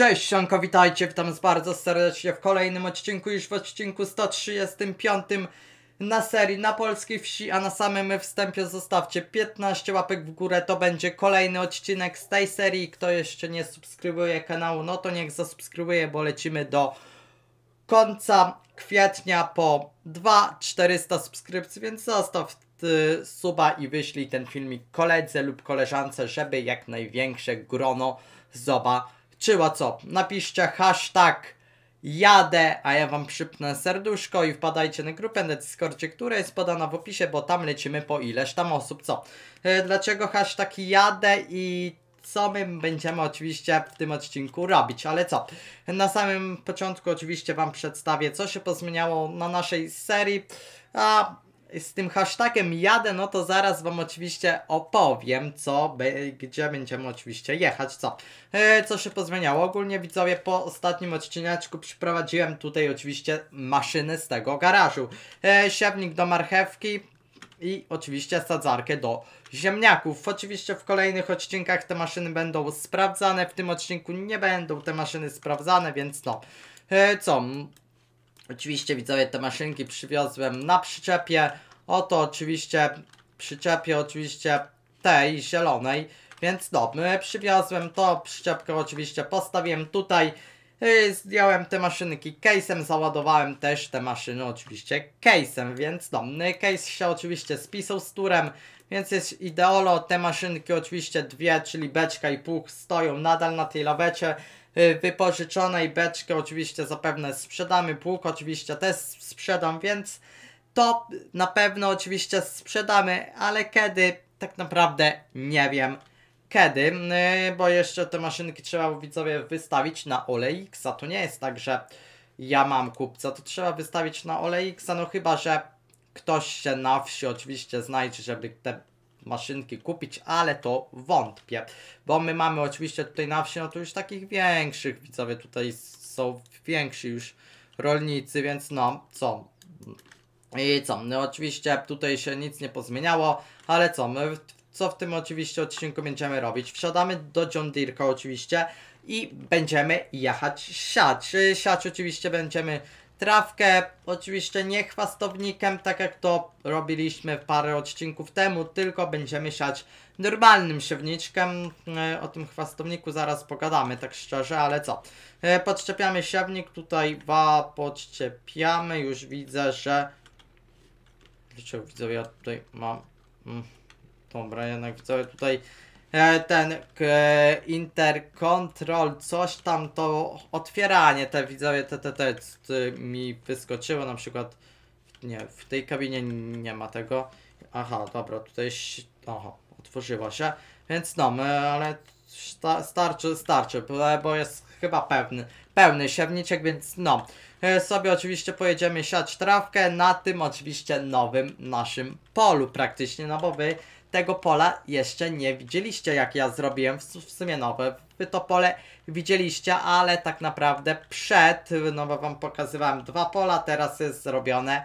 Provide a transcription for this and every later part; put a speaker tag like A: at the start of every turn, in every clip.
A: Cześć, Sianko, witajcie, witam bardzo serdecznie w kolejnym odcinku, już w odcinku 135 na serii na polskiej wsi, a na samym wstępie zostawcie 15 łapek w górę, to będzie kolejny odcinek z tej serii. Kto jeszcze nie subskrybuje kanału, no to niech zasubskrybuje, bo lecimy do końca kwietnia po 2400 subskrypcji, więc zostaw y, suba i wyślij ten filmik koledze lub koleżance, żeby jak największe grono zoba. Czyła co? Napiszcie hashtag jadę, a ja wam przypnę serduszko i wpadajcie na grupę na Discordzie, która jest podana w opisie, bo tam lecimy po ileś tam osób, co? E, dlaczego hashtag jadę i co my będziemy oczywiście w tym odcinku robić, ale co? Na samym początku oczywiście wam przedstawię, co się pozmieniało na naszej serii, a z tym hashtagiem jadę, no to zaraz Wam oczywiście opowiem, co, gdzie będziemy oczywiście jechać, co. E, co się pozmieniało. Ogólnie widzowie, po ostatnim odcineczku przyprowadziłem tutaj oczywiście maszyny z tego garażu. E, siewnik do marchewki i oczywiście sadzarkę do ziemniaków. Oczywiście w kolejnych odcinkach te maszyny będą sprawdzane, w tym odcinku nie będą te maszyny sprawdzane, więc no. E, co, Oczywiście widzowie te maszynki przywiozłem na przyczepie. Oto oczywiście przyczepie oczywiście tej zielonej. Więc no, przywiozłem to, przyczepkę oczywiście postawiłem tutaj. Yy, zdjąłem te maszynki case'em, załadowałem też te maszyny oczywiście case'em, więc no, case się oczywiście spisał z turem, więc jest ideolo. Te maszynki oczywiście dwie, czyli beczka i puch stoją nadal na tej lawecie y, wypożyczonej. Beczkę oczywiście zapewne sprzedamy, puch oczywiście też sprzedam, więc to na pewno oczywiście sprzedamy, ale kiedy? Tak naprawdę nie wiem kiedy, y, bo jeszcze te maszynki trzeba widzowie wystawić na OLX-a. To nie jest tak, że ja mam kupca, to trzeba wystawić na olx no chyba, że Ktoś się na wsi oczywiście znajdzie, żeby te maszynki kupić, ale to wątpię, bo my mamy oczywiście tutaj na wsi, no to już takich większych, widzowie, tutaj są więksi już rolnicy, więc no, co? I co? No oczywiście tutaj się nic nie pozmieniało, ale co? My co w tym oczywiście odcinku będziemy robić? Wsiadamy do John Deere'ka oczywiście i będziemy jechać siać. Siać oczywiście będziemy trawkę, oczywiście nie chwastownikiem, tak jak to robiliśmy parę odcinków temu, tylko będziemy siać normalnym siewniczkiem. E, o tym chwastowniku zaraz pogadamy, tak szczerze, ale co? E, podczepiamy siewnik, tutaj dwa podczepiamy, już widzę, że... Dlaczego widzę, ja tutaj mam... Mm, dobra, jednak widzę, tutaj E, ten intercontrol, coś tam, to otwieranie, te widzowie, te, te, te, mi wyskoczyło na przykład, nie, w tej kabinie nie ma tego, aha, dobra, tutaj, aha, otworzyło się, więc no, my, ale starczy, starczy, bo jest chyba pewny, pełny siewniczek, więc no, e, sobie oczywiście pojedziemy siać trawkę na tym oczywiście nowym naszym polu praktycznie, no bo wy tego pola jeszcze nie widzieliście, jak ja zrobiłem w, w sumie nowe. Wy to pole widzieliście, ale tak naprawdę przed, no bo wam pokazywałem dwa pola, teraz jest zrobione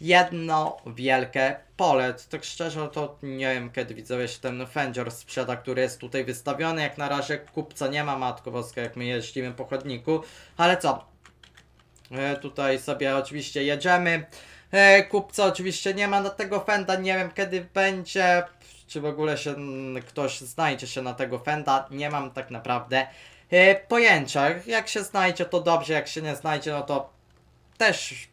A: jedno wielkie pole. Tak szczerze to nie wiem kiedy widzowie się ten Fendior sprzeda, który jest tutaj wystawiony. Jak na razie kupca nie ma, Matko Boska, jak my jeździmy po chodniku. Ale co? E, tutaj sobie oczywiście jedziemy kupca oczywiście nie ma na tego Fenda, nie wiem kiedy będzie, czy w ogóle się mm, ktoś znajdzie się na tego Fenda, nie mam tak naprawdę e, pojęcia. Jak się znajdzie to dobrze, jak się nie znajdzie no to też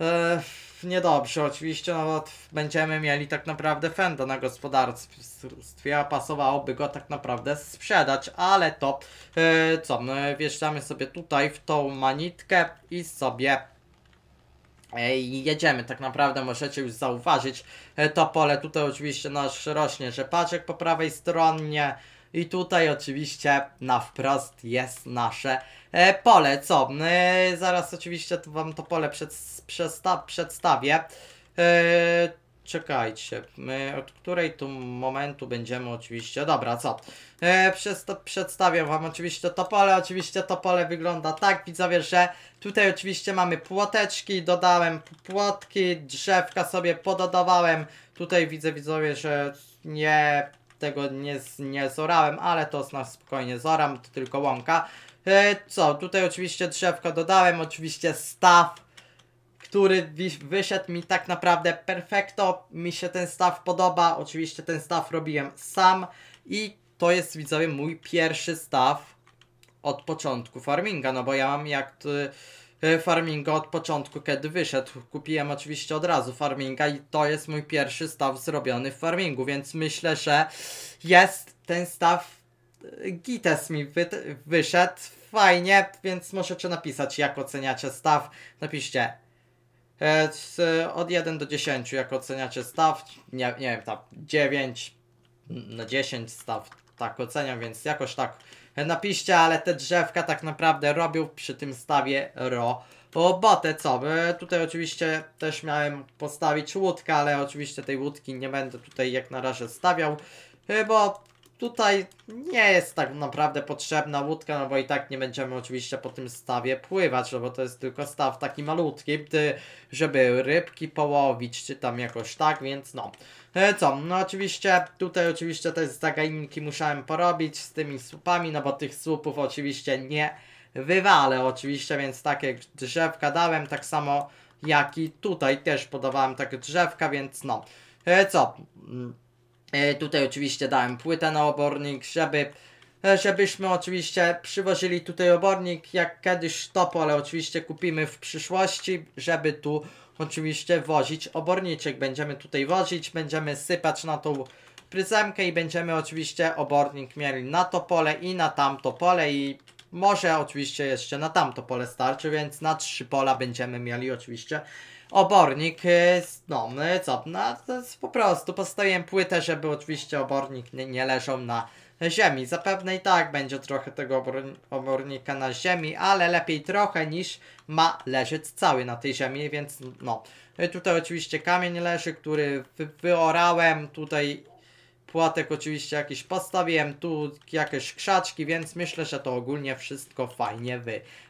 A: e, niedobrze oczywiście, no będziemy mieli tak naprawdę Fenda na gospodarstwie, a pasowałoby go tak naprawdę sprzedać, ale to e, co, my wjeżdżamy sobie tutaj w tą manitkę i sobie E, i jedziemy. Tak naprawdę możecie już zauważyć e, to pole. Tutaj oczywiście nasz rośnie rzepaczek po prawej stronie. I tutaj oczywiście na wprost jest nasze e, pole. Co? zaraz oczywiście wam to pole przed, przedstawię. Czekajcie, my od której tu momentu będziemy oczywiście... Dobra, co? E, przedstawiam Wam oczywiście to pole Oczywiście to pole wygląda tak, widzowie, że tutaj oczywiście mamy płoteczki, dodałem płotki, drzewka sobie pododawałem. Tutaj widzę, widzowie, że nie... tego nie, nie zorałem, ale to na spokojnie zoram, to tylko łąka. E, co? Tutaj oczywiście drzewko dodałem, oczywiście staw który wyszedł mi tak naprawdę perfekto. Mi się ten staw podoba. Oczywiście ten staw robiłem sam i to jest widzowie mój pierwszy staw od początku farminga, no bo ja mam jak e, farminga od początku, kiedy wyszedł. Kupiłem oczywiście od razu farminga i to jest mój pierwszy staw zrobiony w farmingu, więc myślę, że jest ten staw e, Gites mi wy wyszedł fajnie, więc możecie napisać jak oceniacie staw. Napiszcie E, od 1 do 10, jak oceniacie staw, nie, nie wiem, tam 9 na 10 staw, tak oceniam, więc jakoś tak napiszcie, ale te drzewka tak naprawdę robią przy tym stawie ro robotę, co? E, tutaj oczywiście też miałem postawić łódkę, ale oczywiście tej łódki nie będę tutaj jak na razie stawiał, e, bo Tutaj nie jest tak naprawdę potrzebna łódka, no bo i tak nie będziemy oczywiście po tym stawie pływać, no bo to jest tylko staw taki malutki, żeby rybki połowić, czy tam jakoś tak, więc no. E, co, no oczywiście tutaj oczywiście też zagajniki musiałem porobić z tymi słupami, no bo tych słupów oczywiście nie wywalę oczywiście, więc takie drzewka dałem, tak samo jak i tutaj też podawałem takie drzewka, więc no. E, co? Mm. E, tutaj oczywiście dałem płytę na obornik, żeby e, żebyśmy oczywiście przywozili tutaj obornik jak kiedyś top, ale oczywiście kupimy w przyszłości, żeby tu oczywiście wozić oborniczek. Będziemy tutaj wozić, będziemy sypać na tą pryzemkę i będziemy oczywiście obornik mieli na to pole i na tamto pole i może oczywiście jeszcze na tamto pole starczy, więc na trzy pola będziemy mieli oczywiście obornik, no co, no po prostu postawiłem płytę, żeby oczywiście obornik nie, nie leżał na ziemi. Zapewne i tak będzie trochę tego obornika na ziemi, ale lepiej trochę niż ma leżeć cały na tej ziemi, więc no. E, tutaj oczywiście kamień leży, który wy wyorałem, tutaj płatek oczywiście jakiś postawiłem, tu jakieś krzaczki, więc myślę, że to ogólnie wszystko fajnie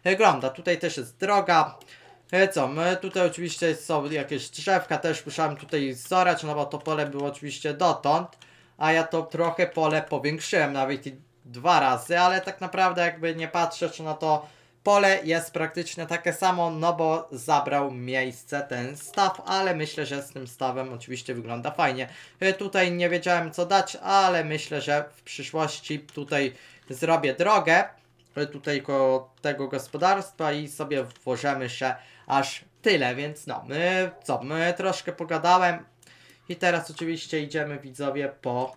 A: wygląda. Tutaj też jest droga, E, co, my tutaj oczywiście są jakieś drzewka, też musiałem tutaj zorać, no bo to pole było oczywiście dotąd, a ja to trochę pole powiększyłem, nawet i dwa razy, ale tak naprawdę jakby nie patrzeć na to, pole jest praktycznie takie samo, no bo zabrał miejsce ten staw, ale myślę, że z tym stawem oczywiście wygląda fajnie. E, tutaj nie wiedziałem co dać, ale myślę, że w przyszłości tutaj zrobię drogę e, tutaj koło tego gospodarstwa i sobie włożymy się aż tyle, więc no, my co, my troszkę pogadałem i teraz oczywiście idziemy widzowie po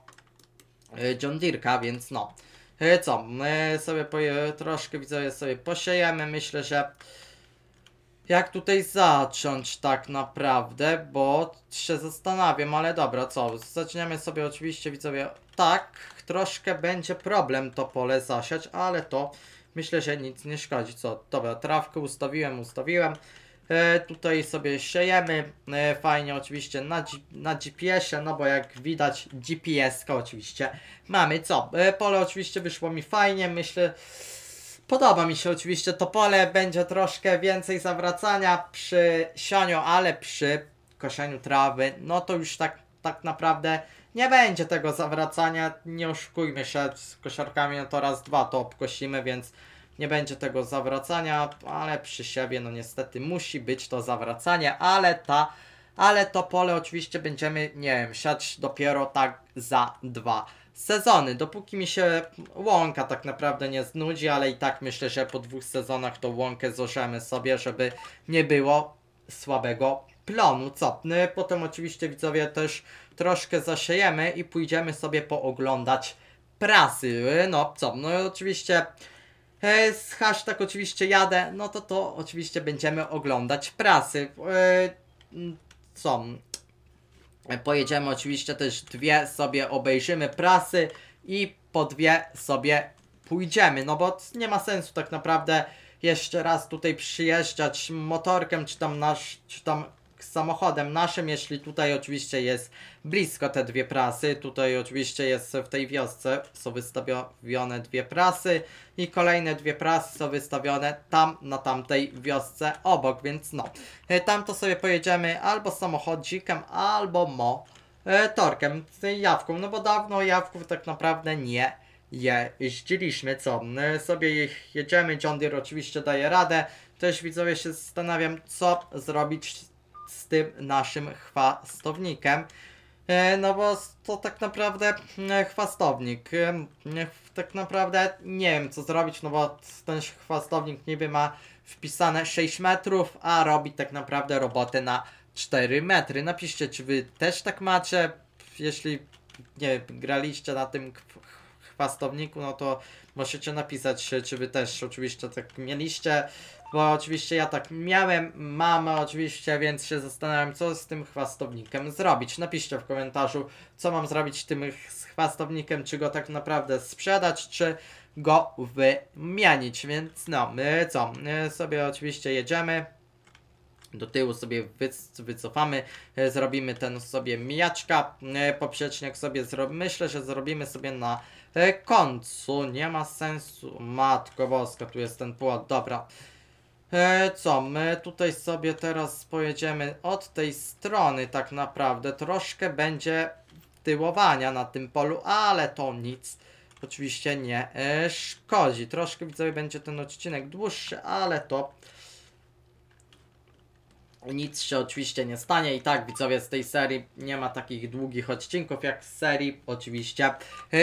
A: e, John Deerka, więc no, e, co, my sobie po e, troszkę widzowie sobie posiejemy, myślę, że jak tutaj zacząć tak naprawdę, bo się zastanawiam, ale dobra, co, zaczniemy sobie oczywiście widzowie, tak, troszkę będzie problem to pole zasiać, ale to Myślę, że nic nie szkodzi. Co? Dobra, trawkę ustawiłem, ustawiłem. E, tutaj sobie siejemy. E, fajnie oczywiście na, na GPS-ie, no bo jak widać gps ko oczywiście mamy. Co? E, pole oczywiście wyszło mi fajnie, myślę... Podoba mi się oczywiście to pole, będzie troszkę więcej zawracania przy sianiu, ale przy koszeniu trawy, no to już tak, tak naprawdę nie będzie tego zawracania, nie oszukujmy się, z koszarkami no to raz, dwa to obkosimy, więc nie będzie tego zawracania, ale przy siebie no niestety musi być to zawracanie, ale ta, ale to pole oczywiście będziemy, nie wiem, siać dopiero tak za dwa sezony, dopóki mi się łąka tak naprawdę nie znudzi, ale i tak myślę, że po dwóch sezonach to łąkę zorzemy sobie, żeby nie było słabego plonu copny. Potem oczywiście widzowie też troszkę zasiejemy i pójdziemy sobie pooglądać prasy. No co, no oczywiście e, z hashtag oczywiście jadę, no to to oczywiście będziemy oglądać prasy. E, co? Pojedziemy oczywiście też dwie sobie obejrzymy prasy i po dwie sobie pójdziemy, no bo nie ma sensu tak naprawdę jeszcze raz tutaj przyjeżdżać motorkiem, czy tam nasz, czy tam samochodem naszym, jeśli tutaj oczywiście jest blisko te dwie prasy. Tutaj oczywiście jest w tej wiosce są wystawione dwie prasy i kolejne dwie prasy są wystawione tam na tamtej wiosce obok, więc no. E, tam to sobie pojedziemy albo samochodzikiem, albo mo e, torkiem, jawką, no bo dawno jawków tak naprawdę nie jeździliśmy, co? E, sobie jedziemy, John Deere oczywiście daje radę, też widzowie się zastanawiam, co zrobić z tym naszym chwastownikiem. E, no bo to tak naprawdę e, chwastownik. E, tak naprawdę nie wiem co zrobić, no bo ten chwastownik niby ma wpisane 6 metrów, a robi tak naprawdę robotę na 4 metry. Napiszcie, czy wy też tak macie. Jeśli nie graliście na tym chwastowniku, no to Możecie napisać, czy wy też oczywiście tak mieliście, bo oczywiście ja tak miałem, mam oczywiście, więc się zastanawiam, co z tym chwastownikiem zrobić. Napiszcie w komentarzu, co mam zrobić z tym chwastownikiem, czy go tak naprawdę sprzedać, czy go wymienić, więc no, my co, my sobie oczywiście jedziemy, do tyłu sobie wycofamy, y, zrobimy ten sobie mijaczka, y, poprzecznik sobie, myślę, że zrobimy sobie na E, końcu. Nie ma sensu. Matko Boska, tu jest ten płot. Dobra. E, co, my tutaj sobie teraz pojedziemy od tej strony tak naprawdę. Troszkę będzie tyłowania na tym polu, ale to nic. Oczywiście nie e, szkodzi. Troszkę widzowie będzie ten odcinek dłuższy, ale to nic się oczywiście nie stanie i tak widzowie z tej serii nie ma takich długich odcinków jak z serii oczywiście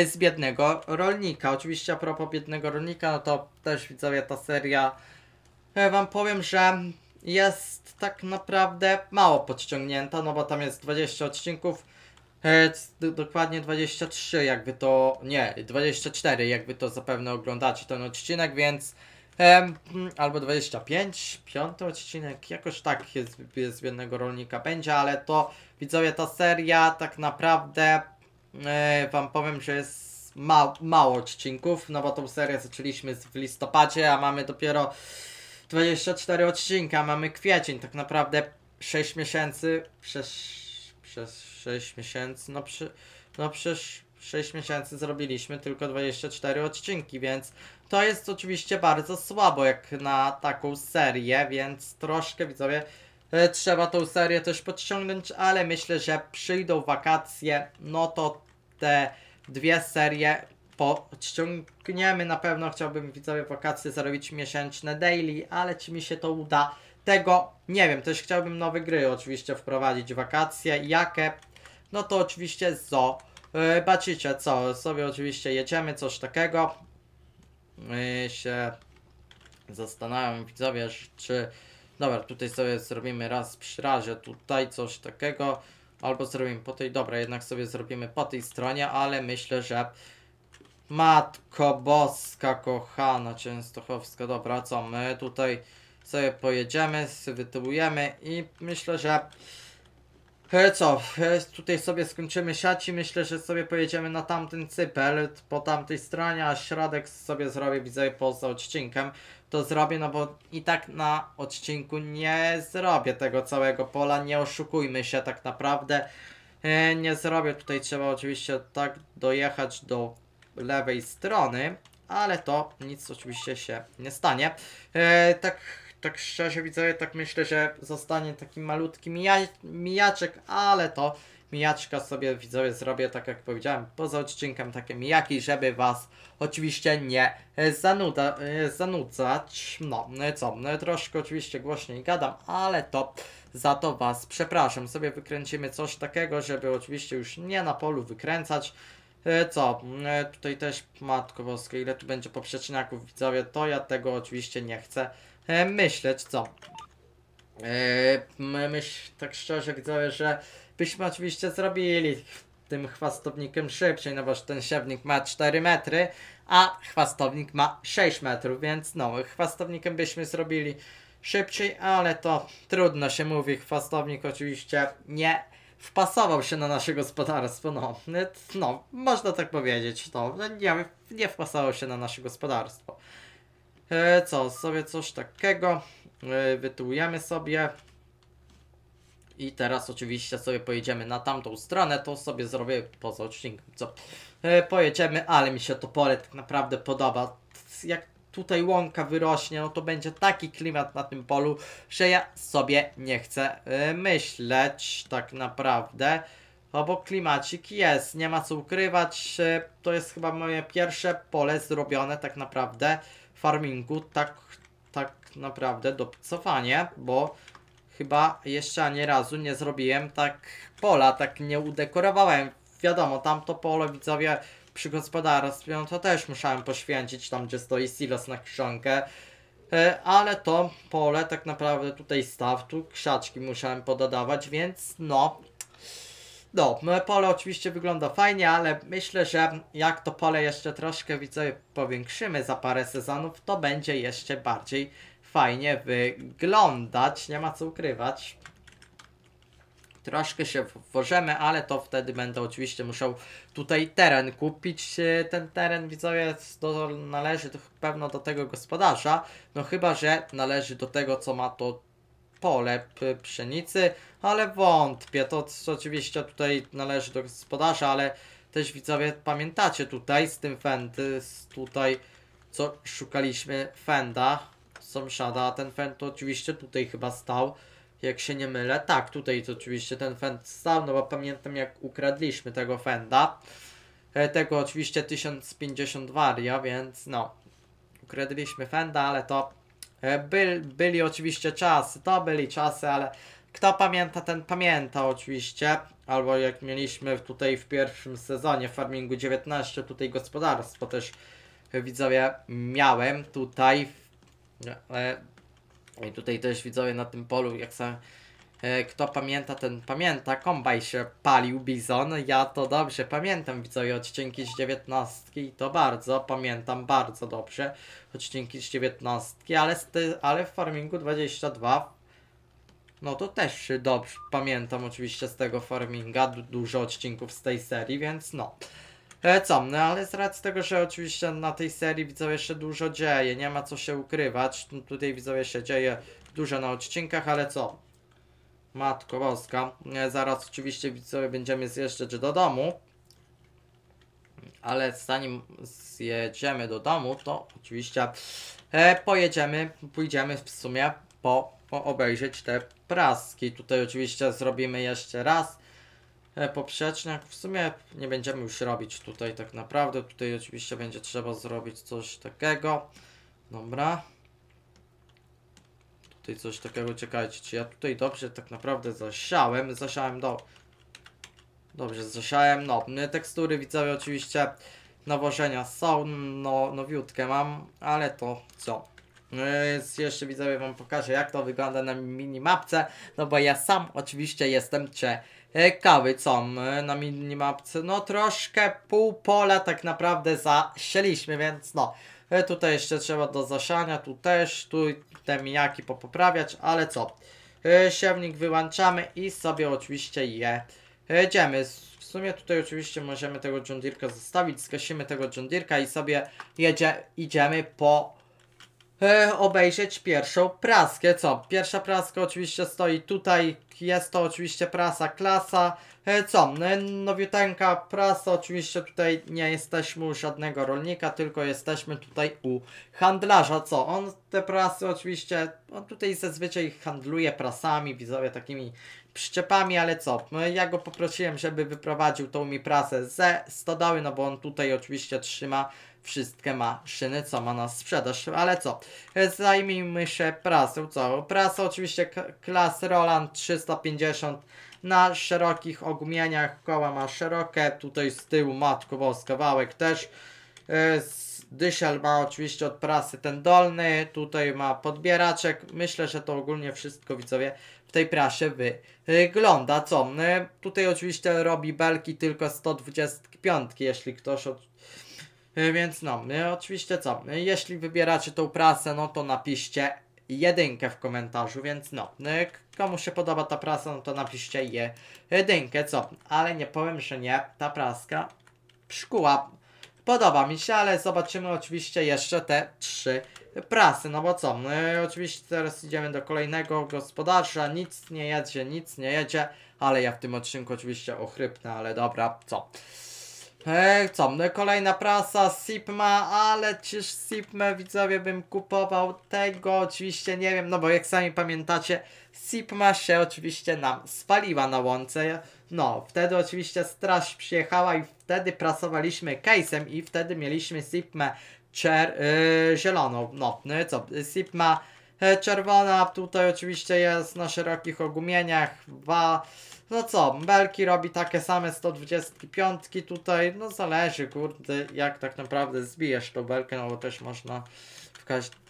A: z biednego rolnika. Oczywiście a propos biednego rolnika, no to też widzowie ta seria e, wam powiem, że jest tak naprawdę mało podciągnięta, no bo tam jest 20 odcinków, e, dokładnie 23 jakby to, nie, 24 jakby to zapewne oglądacie ten odcinek, więc albo 25, piąty odcinek, jakoś tak jest, jest jednego rolnika będzie, ale to widzowie ta seria tak naprawdę e, wam powiem, że jest ma mało odcinków, no bo tą serię zaczęliśmy w listopadzie, a mamy dopiero 24 odcinka, mamy kwiecień, tak naprawdę 6 miesięcy, przez, przez 6 miesięcy, no, przy, no przez 6 miesięcy zrobiliśmy tylko 24 odcinki, więc to jest oczywiście bardzo słabo jak na taką serię, więc troszkę widzowie e, trzeba tą serię też podciągnąć, ale myślę, że przyjdą wakacje, no to te dwie serie podciągniemy. Na pewno chciałbym widzowie wakacje zarobić miesięczne daily, ale czy mi się to uda? Tego nie wiem. Też chciałbym nowe gry oczywiście wprowadzić wakacje. Jakie? No to oczywiście zo. E, Bacicie co, sobie oczywiście jedziemy, coś takiego my się zastanawiam, widzowie, czy... Dobra, tutaj sobie zrobimy raz przy razie tutaj coś takiego. Albo zrobimy po tej, dobra, jednak sobie zrobimy po tej stronie, ale myślę, że... Matko Boska, kochana Częstochowska, dobra, co my tutaj sobie pojedziemy, wytybujemy i myślę, że co, tutaj sobie skończymy i myślę, że sobie pojedziemy na tamten cypel, po tamtej stronie, a środek sobie zrobię, widzę, poza odcinkiem, to zrobię, no bo i tak na odcinku nie zrobię tego całego pola, nie oszukujmy się tak naprawdę, e, nie zrobię, tutaj trzeba oczywiście tak dojechać do lewej strony, ale to nic oczywiście się nie stanie, e, tak tak szczerze widzę, tak myślę, że zostanie taki malutki mija mijaczek, ale to mijaczka sobie widzowie zrobię, tak jak powiedziałem, poza odcinkiem takie mijaki, żeby was oczywiście nie zanuda, zanudzać. No, co, troszkę oczywiście głośniej gadam, ale to za to was przepraszam. Sobie wykręcimy coś takiego, żeby oczywiście już nie na polu wykręcać, E, co? Mm, e, tutaj też, matko boska, ile tu będzie poprzecinaków widzowie, to ja tego oczywiście nie chcę e, myśleć, co? Myśl tak szczerze widzowie, że byśmy oczywiście zrobili tym chwastownikiem szybciej, no bo ten siewnik ma 4 metry, a chwastownik ma 6 metrów, więc no, chwastownikiem byśmy zrobili szybciej, ale to trudno się mówi, chwastownik oczywiście nie wpasował się na nasze gospodarstwo, no, no można tak powiedzieć, no, nie, nie wpasował się na nasze gospodarstwo. E, co, sobie coś takiego, e, wytułujemy sobie i teraz oczywiście sobie pojedziemy na tamtą stronę, to sobie zrobię poza odcinkiem, co, e, pojedziemy, ale mi się to pole tak naprawdę podoba, jak tutaj łąka wyrośnie, no to będzie taki klimat na tym polu, że ja sobie nie chcę y, myśleć tak naprawdę. Obok klimacik jest, nie ma co ukrywać, y, to jest chyba moje pierwsze pole zrobione tak naprawdę w farmingu, tak, tak naprawdę dopicowanie, bo chyba jeszcze ani razu nie zrobiłem tak pola, tak nie udekorowałem. Wiadomo, tamto pole widzowie przy gospodarstwie, badarstwem, no to też musiałem poświęcić tam, gdzie stoi silos na krzonkę. E, ale to pole, tak naprawdę tutaj staw, tu krzaczki musiałem pododawać, więc no... No, e, pole oczywiście wygląda fajnie, ale myślę, że jak to pole jeszcze troszkę, widzę, powiększymy za parę sezonów, to będzie jeszcze bardziej fajnie wyglądać, nie ma co ukrywać troszkę się włożemy, ale to wtedy będę oczywiście musiał tutaj teren kupić. E, ten teren widzowie to należy pewno do tego gospodarza, no chyba, że należy do tego, co ma to pole pszenicy, ale wątpię, to oczywiście tutaj należy do gospodarza, ale też widzowie pamiętacie tutaj z tym Fend, z tutaj co szukaliśmy Fenda, Sąsiada, ten Fend to oczywiście tutaj chyba stał, jak się nie mylę. Tak, tutaj to oczywiście ten fend stał, no bo pamiętam jak ukradliśmy tego fenda. E, tego oczywiście 1050 waria, więc no. Ukradliśmy fenda, ale to e, by, byli oczywiście czasy, to byli czasy, ale kto pamięta, ten pamięta oczywiście. Albo jak mieliśmy tutaj w pierwszym sezonie Farmingu 19, tutaj gospodarstwo też widzowie miałem tutaj e, i tutaj też widzowie na tym polu, jak sam, e, kto pamięta, ten pamięta, kombaj się palił bizon, ja to dobrze pamiętam widzowie odcinki z dziewiętnastki i to bardzo, pamiętam bardzo dobrze odcinki z dziewiętnastki, ale, ale w farmingu 22 no to też dobrze pamiętam oczywiście z tego farminga, dużo odcinków z tej serii, więc no lecą. No ale z racji tego, że oczywiście na tej serii widzowie jeszcze dużo dzieje, nie ma co się ukrywać. Tutaj widzowie się dzieje dużo na odcinkach, ale co? Matko Boska. Zaraz oczywiście widzowie będziemy zjeżdżać do domu. Ale zanim zjedziemy do domu, to oczywiście e, pojedziemy, pójdziemy w sumie po, po obejrzeć te praski. Tutaj oczywiście zrobimy jeszcze raz E, poprzeczne, W sumie nie będziemy już robić tutaj tak naprawdę. Tutaj oczywiście będzie trzeba zrobić coś takiego. Dobra. Tutaj coś takiego, czekajcie, czy ja tutaj dobrze tak naprawdę zasiałem, zasiałem do... Dobrze, zasiałem, no, tekstury widzowie oczywiście nawożenia są, no, nowiutkie mam, ale to co? E, więc jeszcze widzę, wam pokażę jak to wygląda na minimapce, no bo ja sam oczywiście jestem, cze. E, kawy są e, na minimapce. No troszkę pół pola tak naprawdę zasieliśmy, więc no. E, tutaj jeszcze trzeba do zasiania, tu też, tu te mijaki poprawiać, ale co. Siewnik wyłączamy i sobie oczywiście je jedziemy. W sumie tutaj oczywiście możemy tego John zostawić, skasimy tego John i sobie jedzie, idziemy po E, obejrzeć pierwszą praskę. Co? Pierwsza praska oczywiście stoi tutaj. Jest to oczywiście prasa klasa. E, co? nowiutenka nowiuteńka prasa. Oczywiście tutaj nie jesteśmy u żadnego rolnika, tylko jesteśmy tutaj u handlarza. Co? On te prasy oczywiście, on tutaj zazwyczaj handluje prasami, widzowie takimi przyczepami, ale co? E, ja go poprosiłem, żeby wyprowadził tą mi prasę ze stadały no bo on tutaj oczywiście trzyma wszystkie maszyny, co ma na sprzedaż. Ale co? Zajmijmy się prasą. Co? Prasa oczywiście klas Roland 350 na szerokich ogumieniach Koła ma szerokie. Tutaj z tyłu matko boska wałek też. E, Dysiel ma oczywiście od prasy ten dolny, tutaj ma podbieraczek. Myślę, że to ogólnie wszystko widzowie w tej prasie wygląda. Co? E, tutaj oczywiście robi belki tylko 125, jeśli ktoś E, więc no, e, oczywiście co, e, jeśli wybieracie tą prasę, no to napiszcie jedynkę w komentarzu, więc no, komu się podoba ta prasa, no to napiszcie jedynkę, co, ale nie powiem, że nie, ta praska szkuła podoba mi się, ale zobaczymy oczywiście jeszcze te trzy prasy, no bo co, oczywiście teraz idziemy do kolejnego gospodarza, nic nie jedzie, nic nie jedzie, ale ja w tym odcinku oczywiście ochrypnę, ale dobra, co. Hej, co? No kolejna prasa Sipma, ale czyż Sipmę widzowie bym kupował tego? Oczywiście nie wiem, no bo jak sami pamiętacie, Sipma się oczywiście nam spaliła na łące. No, wtedy oczywiście straż przyjechała i wtedy prasowaliśmy case'em i wtedy mieliśmy Sipmę czer, yy, zieloną. No, no co? Sipma E, czerwona tutaj oczywiście jest na szerokich ogumieniach. Wa... No co, belki robi takie same 125 tutaj. No zależy, kurde, jak tak naprawdę zbijesz tą belkę, no bo też można w każdym...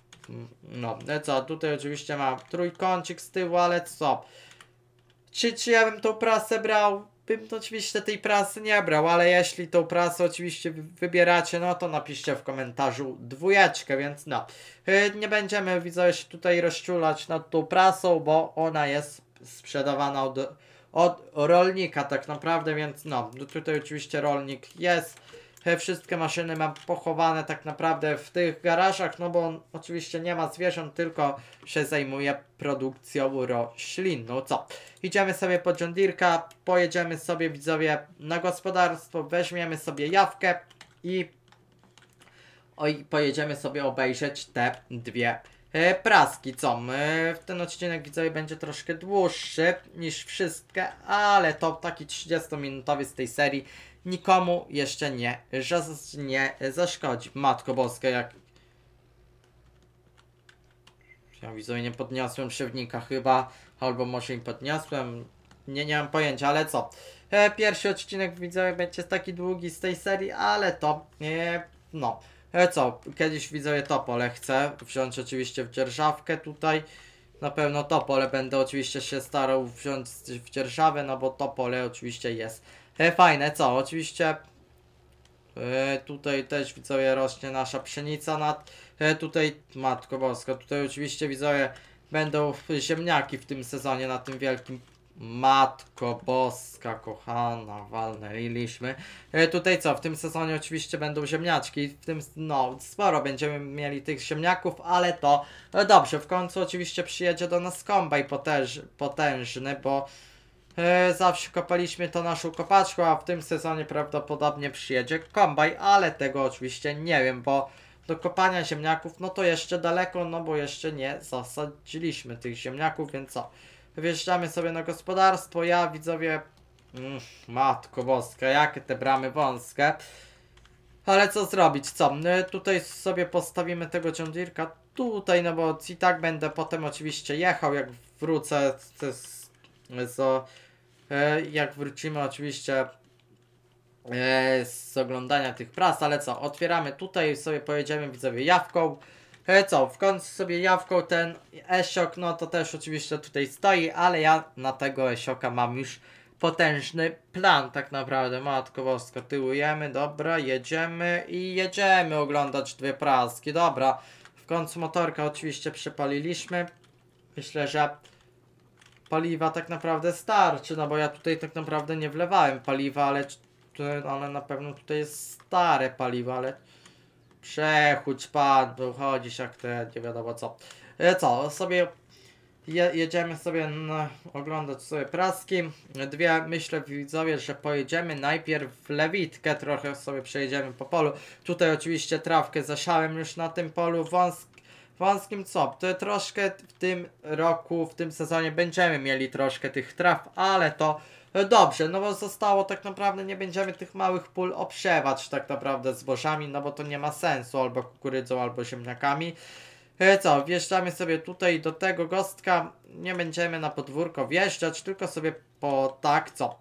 A: No, no, co, tutaj oczywiście ma trójkącik z tyłu, ale co? Czy, czy ja bym tą prasę brał? bym to oczywiście tej prasy nie brał, ale jeśli tą prasę oczywiście wybieracie, no to napiszcie w komentarzu dwójeczkę, więc no. Y, nie będziemy, widzę, się tutaj rozczulać nad tą prasą, bo ona jest sprzedawana od, od rolnika tak naprawdę, więc no. Tutaj oczywiście rolnik jest wszystkie maszyny mam pochowane tak naprawdę w tych garażach, no bo on oczywiście nie ma zwierząt, tylko się zajmuje produkcją roślin. No co, idziemy sobie po John pojedziemy sobie widzowie na gospodarstwo, weźmiemy sobie jawkę i Oj, pojedziemy sobie obejrzeć te dwie e, praski, co my w ten odcinek widzowie będzie troszkę dłuższy niż wszystkie, ale to taki 30-minutowy z tej serii nikomu jeszcze nie, nie zaszkodzi. Matko Boska, jak... Ja widzę, nie podniosłem szewnika chyba, albo może im podniosłem, nie, nie mam pojęcia, ale co. E, pierwszy odcinek widzę, będzie taki długi z tej serii, ale to, nie, no. E, co, kiedyś to topole chcę wziąć oczywiście w dzierżawkę tutaj. Na pewno topole będę oczywiście się starał wziąć w dzierżawę, no bo topole oczywiście jest E, fajne, co? Oczywiście e, tutaj też widzowie rośnie nasza pszenica nad... E, tutaj, matko boska, tutaj oczywiście widzowie będą ziemniaki w tym sezonie na tym wielkim... Matko boska, kochana, walnęliśmy. E, tutaj co, w tym sezonie oczywiście będą ziemniaczki, w tym, no, sporo będziemy mieli tych ziemniaków, ale to e, dobrze, w końcu oczywiście przyjedzie do nas kombaj potęż, potężny, bo E, zawsze kopaliśmy to naszą kopaczką, a w tym sezonie prawdopodobnie przyjedzie kombaj, ale tego oczywiście nie wiem, bo do kopania ziemniaków, no to jeszcze daleko, no bo jeszcze nie zasadziliśmy tych ziemniaków, więc co? Wjeżdżamy sobie na gospodarstwo, ja widzowie... Mm, matko boska, jakie te bramy wąskie. Ale co zrobić, co? My e, tutaj sobie postawimy tego John tutaj, no bo i tak będę potem oczywiście jechał, jak wrócę z So, e, jak wrócimy oczywiście e, z oglądania tych pras, ale co, otwieramy tutaj, sobie pojedziemy widzowie jawką. E, co, w końcu sobie jawką ten esiok, no to też oczywiście tutaj stoi, ale ja na tego esioka mam już potężny plan tak naprawdę, matko Wosko, tyłujemy, dobra, jedziemy i jedziemy oglądać dwie praski, dobra. W końcu motorka oczywiście przepaliliśmy, myślę, że paliwa tak naprawdę starczy, no bo ja tutaj tak naprawdę nie wlewałem paliwa, ale ale na pewno tutaj jest stare paliwo, ale przechódź pan, bo chodzisz jak te, nie wiadomo co. E, co, sobie je, jedziemy sobie na, oglądać sobie praski. Dwie, myślę widzowie, że pojedziemy najpierw w Lewitkę, trochę sobie przejedziemy po polu. Tutaj oczywiście trawkę zasiałem już na tym polu wąskim wąskim co, to troszkę w tym roku, w tym sezonie będziemy mieli troszkę tych traw, ale to dobrze, no bo zostało tak naprawdę, nie będziemy tych małych pól obsiewać tak naprawdę zbożami, no bo to nie ma sensu, albo kukurydzą, albo ziemniakami. E, co, wjeżdżamy sobie tutaj do tego gostka, nie będziemy na podwórko wjeżdżać, tylko sobie po tak, co.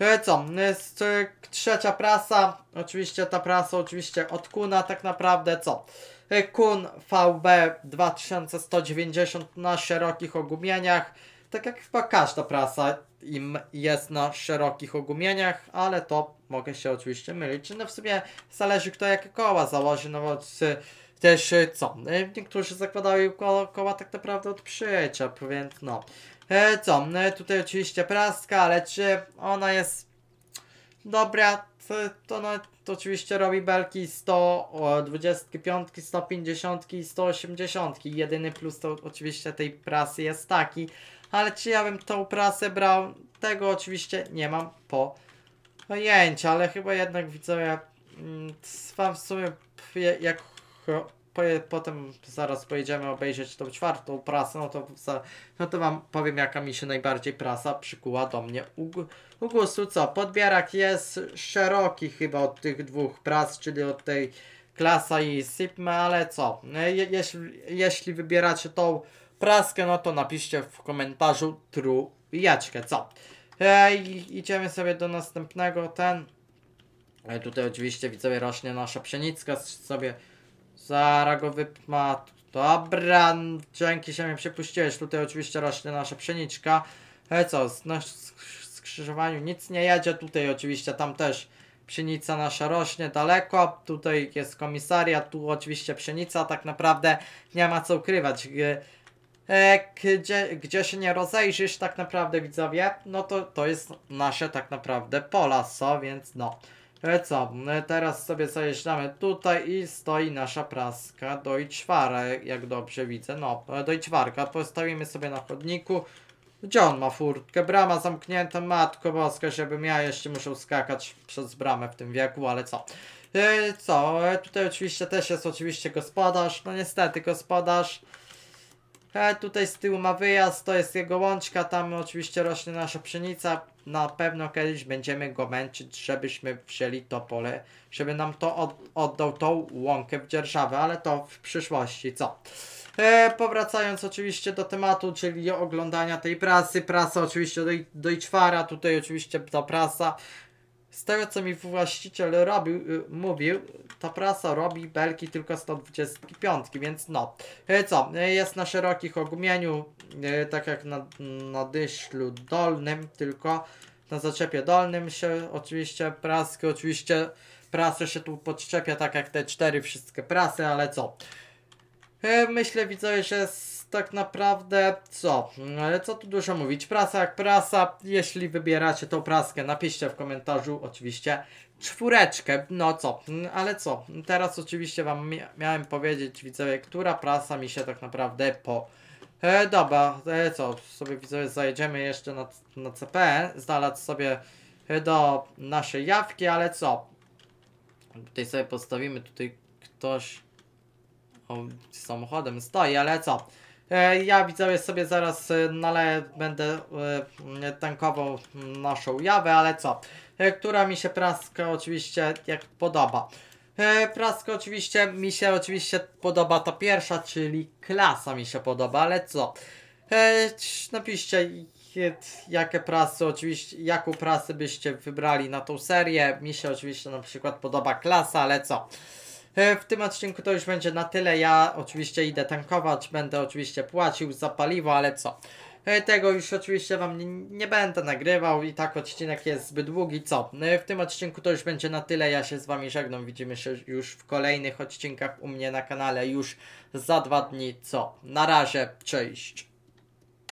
A: E, co, jest trzecia prasa, oczywiście ta prasa oczywiście odkuna tak naprawdę, co. E, Kun VB 2190 na szerokich ogumieniach. Tak jak chyba każda prasa im jest na szerokich ogumieniach, ale to mogę się oczywiście mylić. No w sumie zależy kto jakie koła założy, no bo też e, co, e, niektórzy zakładają koła, koła tak naprawdę od przyczep, więc no. Co, tutaj oczywiście praska, ale czy ona jest dobra? to, no, to oczywiście robi belki 100, 150 i 180. Jedyny plus to oczywiście tej prasy jest taki, ale czy ja bym tą prasę brał, tego oczywiście nie mam pojęcia, ale chyba jednak widzę, ja wam mm, w sumie jak potem zaraz pojedziemy obejrzeć tą czwartą prasę, no to, no to wam powiem jaka mi się najbardziej prasa przykuła do mnie u, u gustu. Co? Podbierak jest szeroki chyba od tych dwóch pras, czyli od tej klasa i Sigma, ale co? No, je, jeśli, jeśli wybieracie tą praskę, no to napiszcie w komentarzu trujeczkę, co? E, I idziemy sobie do następnego, ten... E, tutaj oczywiście widzowie rośnie nasza pszenicka, sobie Zara go wypma. Dobra, dzięki się mi przepuściłeś. Tutaj oczywiście rośnie nasza pszeniczka. E co, na skrzyżowaniu nic nie jedzie. Tutaj oczywiście tam też pszenica nasza rośnie daleko. Tutaj jest komisaria, tu oczywiście pszenica. Tak naprawdę nie ma co ukrywać. E, gdzie, gdzie się nie rozejrzysz tak naprawdę widzowie, no to to jest nasze tak naprawdę pola, so, więc no. Ale co, e, teraz sobie zajeżdżamy tutaj i stoi nasza praska dojczwara, jak dobrze widzę. No, e, dojczwarka, postawimy sobie na chodniku. Gdzie on ma furtkę? Brama zamknięta, matko boska, żebym ja jeszcze musiał skakać przez bramę w tym wieku, ale co? E, co, e, tutaj oczywiście też jest oczywiście gospodarz, no niestety gospodarz E, tutaj z tyłu ma wyjazd, to jest jego łączka, tam oczywiście rośnie nasza pszenica. Na pewno kiedyś będziemy go męczyć, żebyśmy wzięli to pole, żeby nam to od, oddał tą łąkę w dzierżawę, ale to w przyszłości, co? E, powracając oczywiście do tematu, czyli oglądania tej prasy, prasa oczywiście do, do Iczwara, tutaj oczywiście ta prasa z tego co mi właściciel robił, y, mówił, ta prasa robi belki tylko 125, więc no. E, co, e, jest na szerokich ogumieniu, e, tak jak na, na dyszlu dolnym, tylko na zaczepie dolnym się oczywiście praski, oczywiście prasę się tu podczepia, tak jak te cztery wszystkie prasy, ale co. Myślę widzę, że z tak naprawdę co? E, co tu dużo mówić? Prasa jak prasa. Jeśli wybieracie tą praskę, napiszcie w komentarzu oczywiście czwóreczkę. No co? Mm, ale co? Teraz oczywiście Wam miałem powiedzieć, widzowie, która prasa mi się tak naprawdę po... E, dobra, e, co? Sobie widzowie zajedziemy jeszcze na, na CP Znalazł sobie e, do naszej jawki, ale co? Tutaj sobie postawimy, tutaj ktoś o, samochodem stoi, ale co? E, ja widzowie sobie zaraz e, naleję, będę e, tankował naszą jawę, ale co? Która mi się praska oczywiście jak podoba. Praska oczywiście mi się oczywiście podoba ta pierwsza, czyli klasa mi się podoba, ale co? Napiszcie jakie prasy oczywiście, jaką prasę byście wybrali na tą serię. Mi się oczywiście na przykład podoba klasa, ale co? E, w tym odcinku to już będzie na tyle. Ja oczywiście idę tankować, będę oczywiście płacił za paliwo, ale co? E, tego już oczywiście Wam nie, będę nagrywał i tak odcinek jest zbyt długi, co? E, w tym odcinku to już będzie na tyle, ja się z Wami żegnam, widzimy się już w kolejnych odcinkach u mnie na kanale już za dwa dni, co? Na razie, cześć!